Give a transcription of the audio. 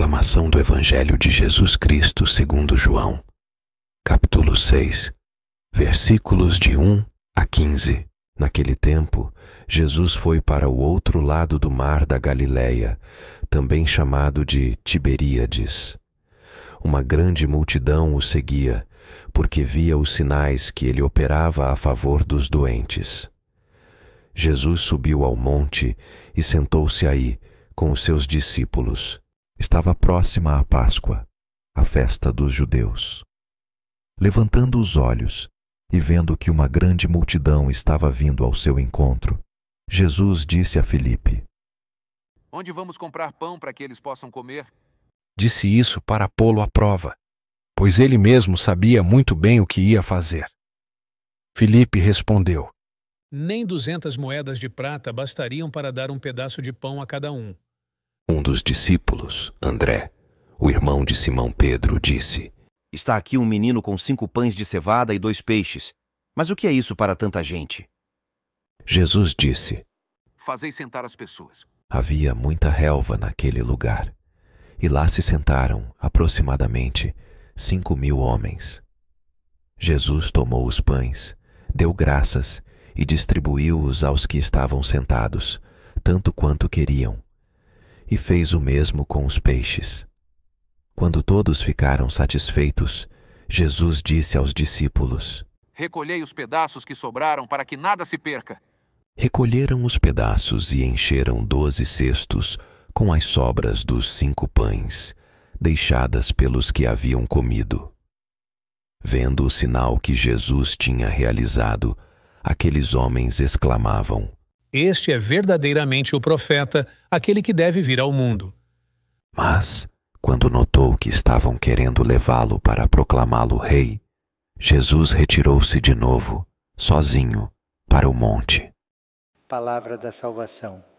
proclamação do Evangelho de Jesus Cristo segundo João, capítulo 6, versículos de 1 a 15. Naquele tempo, Jesus foi para o outro lado do mar da Galileia, também chamado de Tiberíades. Uma grande multidão o seguia, porque via os sinais que ele operava a favor dos doentes. Jesus subiu ao monte e sentou-se aí com os seus discípulos. Estava próxima a Páscoa, a festa dos judeus. Levantando os olhos e vendo que uma grande multidão estava vindo ao seu encontro, Jesus disse a Filipe: Onde vamos comprar pão para que eles possam comer? Disse isso para pô-lo à prova, pois ele mesmo sabia muito bem o que ia fazer. Filipe respondeu: Nem duzentas moedas de prata bastariam para dar um pedaço de pão a cada um. Um dos discípulos, André, o irmão de Simão Pedro, disse: Está aqui um menino com cinco pães de cevada e dois peixes. Mas o que é isso para tanta gente? Jesus disse: Fazei sentar as pessoas. Havia muita relva naquele lugar, e lá se sentaram aproximadamente cinco mil homens. Jesus tomou os pães, deu graças e distribuiu-os aos que estavam sentados, tanto quanto queriam e fez o mesmo com os peixes. Quando todos ficaram satisfeitos, Jesus disse aos discípulos: Recolhei os pedaços que sobraram para que nada se perca. Recolheram os pedaços e encheram doze cestos com as sobras dos cinco pães, deixadas pelos que haviam comido. Vendo o sinal que Jesus tinha realizado, aqueles homens exclamavam: este é verdadeiramente o profeta, aquele que deve vir ao mundo. Mas, quando notou que estavam querendo levá-lo para proclamá-lo rei, Jesus retirou-se de novo, sozinho, para o monte. Palavra da salvação.